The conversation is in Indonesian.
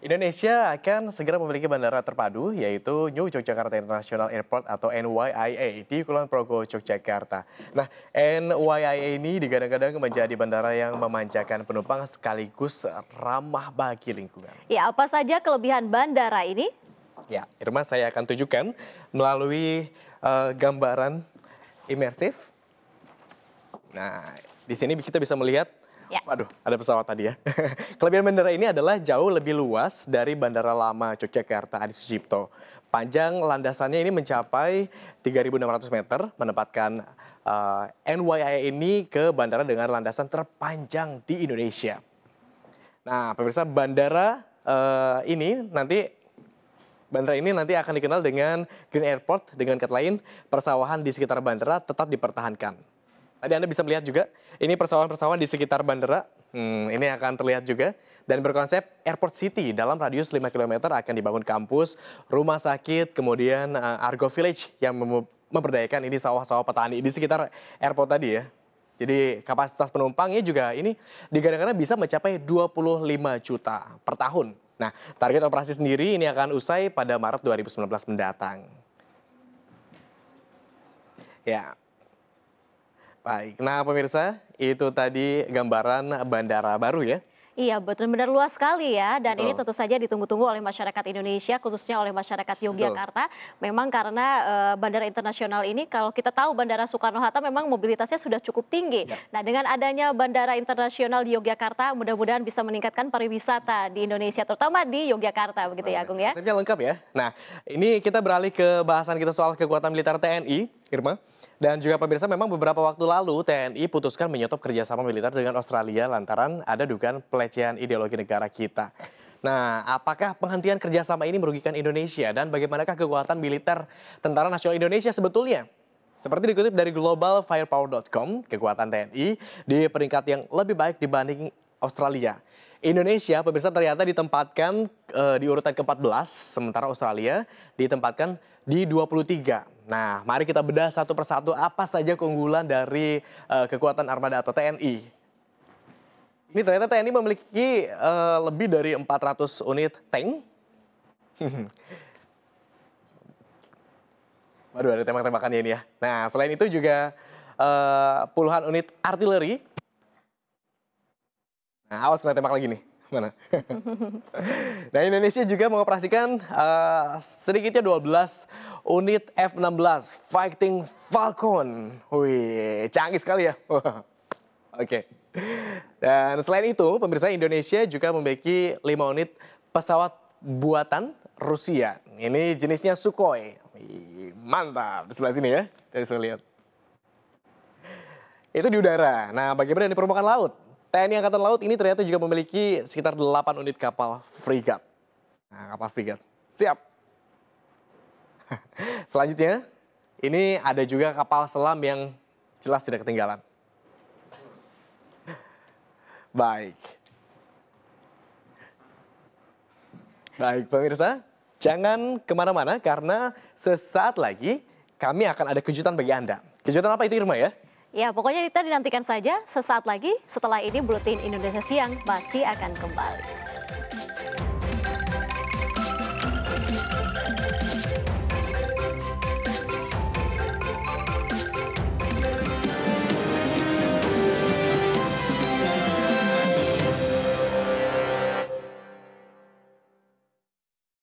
Indonesia akan segera memiliki bandara terpadu yaitu New Yogyakarta International Airport atau NYIA di Kulon Progo, Yogyakarta. Nah, NYIA ini digadang-gadang menjadi bandara yang memanjakan penumpang sekaligus ramah bagi lingkungan. Ya, apa saja kelebihan bandara ini? Ya, Irma saya akan tunjukkan melalui uh, gambaran imersif. Nah, di sini kita bisa melihat Ya. Waduh, ada pesawat tadi ya. Kelebihan bandara ini adalah jauh lebih luas dari Bandara Lama Yogyakarta Adi Sucipto. Panjang landasannya ini mencapai 3.600 meter, menempatkan uh, eh, NYIA ini ke bandara dengan landasan terpanjang di Indonesia. Nah, pemirsa bandara uh, ini nanti Bandara ini nanti akan dikenal dengan Green Airport. Dengan kata lain, persawahan di sekitar bandara tetap dipertahankan. Tadi Anda bisa melihat juga, ini persawahan-persawahan di sekitar bandara. Hmm, ini akan terlihat juga. Dan berkonsep Airport City dalam radius 5 km akan dibangun kampus, rumah sakit, kemudian eh, Argo Village yang memperdayakan ini sawah-sawah petani di sekitar airport tadi ya. Jadi kapasitas penumpangnya juga ini digadang-gadang bisa mencapai 25 juta per tahun. Nah, target operasi sendiri ini akan usai pada Maret 2019 mendatang. Ya, Baik, nah pemirsa, itu tadi gambaran bandara baru ya. Iya benar benar luas sekali ya dan betul. ini tentu saja ditunggu-tunggu oleh masyarakat Indonesia khususnya oleh masyarakat Yogyakarta. Betul. Memang karena e, bandara internasional ini kalau kita tahu Bandara Soekarno-Hatta memang mobilitasnya sudah cukup tinggi. Ya. Nah dengan adanya bandara internasional di Yogyakarta mudah-mudahan bisa meningkatkan pariwisata di Indonesia terutama di Yogyakarta begitu ya Agung ya. Konsepnya lengkap ya. Nah ini kita beralih ke bahasan kita soal kekuatan militer TNI Irma. Dan juga pemirsa memang beberapa waktu lalu TNI putuskan menyetop kerjasama militer dengan Australia lantaran ada dugaan pelecehan ideologi negara kita. Nah, apakah penghentian kerjasama ini merugikan Indonesia dan bagaimanakah kekuatan militer Tentara Nasional Indonesia sebetulnya? Seperti dikutip dari globalfirepower.com, kekuatan TNI di peringkat yang lebih baik dibanding Australia. Indonesia, pemirsa ternyata ditempatkan Eh, di urutan ke-14, sementara Australia ditempatkan di 23. Nah, mari kita bedah satu persatu apa saja keunggulan dari uh, kekuatan armada atau TNI. Ini ternyata TNI memiliki uh, lebih dari 400 unit tank. Waduh, ada tembak-tembakan ya ini ya. Nah, selain itu juga uh, puluhan unit artileri. Nah, awas kena tembak lagi nih mana? nah, Indonesia juga mengoperasikan uh, sedikitnya 12 unit F-16 Fighting Falcon. Wih, canggih sekali ya. Oke. Dan selain itu, pemirsa Indonesia juga memiliki 5 unit pesawat buatan Rusia. Ini jenisnya Sukhoi. mantap, di sebelah sini ya. Kita bisa lihat. Itu di udara. Nah, bagaimana di permukaan laut? TNI Angkatan Laut ini ternyata juga memiliki sekitar 8 unit kapal frigat. Nah, kapal frigat. Siap. Selanjutnya, ini ada juga kapal selam yang jelas tidak ketinggalan. Baik. Baik pemirsa, jangan kemana-mana karena sesaat lagi kami akan ada kejutan bagi Anda. Kejutan apa itu Irma ya? Ya, pokoknya kita dinantikan saja sesaat lagi setelah ini Buletin Indonesia Siang masih akan kembali.